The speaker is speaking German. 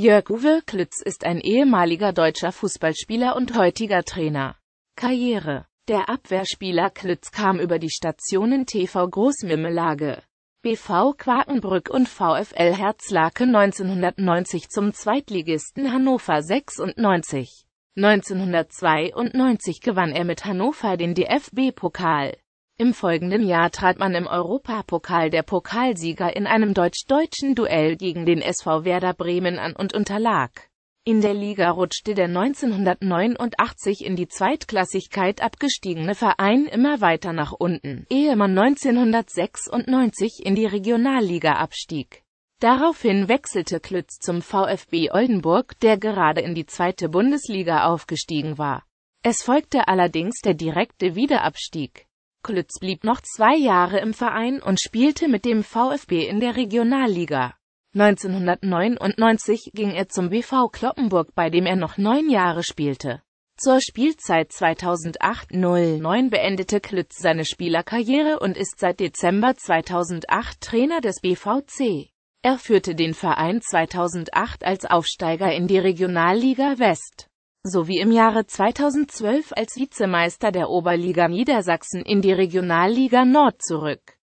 Jörg-Uwe Klütz ist ein ehemaliger deutscher Fußballspieler und heutiger Trainer. Karriere Der Abwehrspieler Klütz kam über die Stationen TV Großmimmelage, BV Quakenbrück und VfL Herzlake 1990 zum Zweitligisten Hannover 96. 1992 gewann er mit Hannover den DFB-Pokal. Im folgenden Jahr trat man im Europapokal der Pokalsieger in einem deutsch-deutschen Duell gegen den SV Werder Bremen an und unterlag. In der Liga rutschte der 1989 in die Zweitklassigkeit abgestiegene Verein immer weiter nach unten, ehe man 1996 in die Regionalliga abstieg. Daraufhin wechselte Klütz zum VfB Oldenburg, der gerade in die zweite Bundesliga aufgestiegen war. Es folgte allerdings der direkte Wiederabstieg. Klütz blieb noch zwei Jahre im Verein und spielte mit dem VfB in der Regionalliga. 1999 ging er zum BV Kloppenburg, bei dem er noch neun Jahre spielte. Zur Spielzeit 2008-09 beendete Klütz seine Spielerkarriere und ist seit Dezember 2008 Trainer des BVC. Er führte den Verein 2008 als Aufsteiger in die Regionalliga West sowie im Jahre 2012 als Vizemeister der Oberliga Niedersachsen in die Regionalliga Nord zurück.